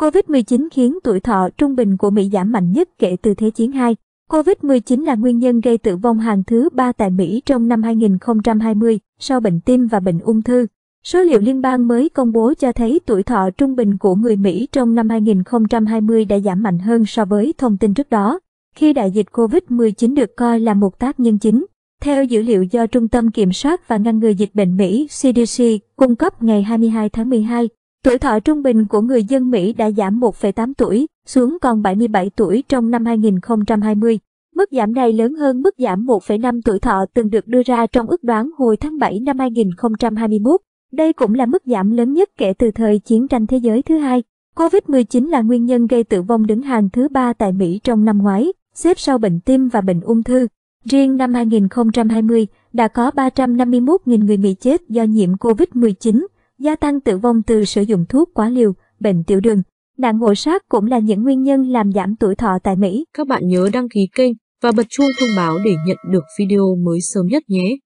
Covid-19 khiến tuổi thọ trung bình của Mỹ giảm mạnh nhất kể từ Thế chiến 2. Covid-19 là nguyên nhân gây tử vong hàng thứ ba tại Mỹ trong năm 2020 sau bệnh tim và bệnh ung thư. Số liệu liên bang mới công bố cho thấy tuổi thọ trung bình của người Mỹ trong năm 2020 đã giảm mạnh hơn so với thông tin trước đó, khi đại dịch COVID-19 được coi là một tác nhân chính. Theo dữ liệu do Trung tâm Kiểm soát và Ngăn ngừa Dịch bệnh Mỹ CDC cung cấp ngày 22 tháng 12, Tuổi thọ trung bình của người dân Mỹ đã giảm 1,8 tuổi xuống còn 77 tuổi trong năm 2020. Mức giảm này lớn hơn mức giảm 1,5 tuổi thọ từng được đưa ra trong ước đoán hồi tháng 7 năm 2021. Đây cũng là mức giảm lớn nhất kể từ thời chiến tranh thế giới thứ hai. COVID-19 là nguyên nhân gây tử vong đứng hàng thứ ba tại Mỹ trong năm ngoái, xếp sau bệnh tim và bệnh ung thư. Riêng năm 2020 đã có 351.000 người Mỹ chết do nhiễm COVID-19, gia tăng tử vong từ sử dụng thuốc quá liều, bệnh tiểu đường. Nạn ngộ sát cũng là những nguyên nhân làm giảm tuổi thọ tại Mỹ. Các bạn nhớ đăng ký kênh và bật chuông thông báo để nhận được video mới sớm nhất nhé.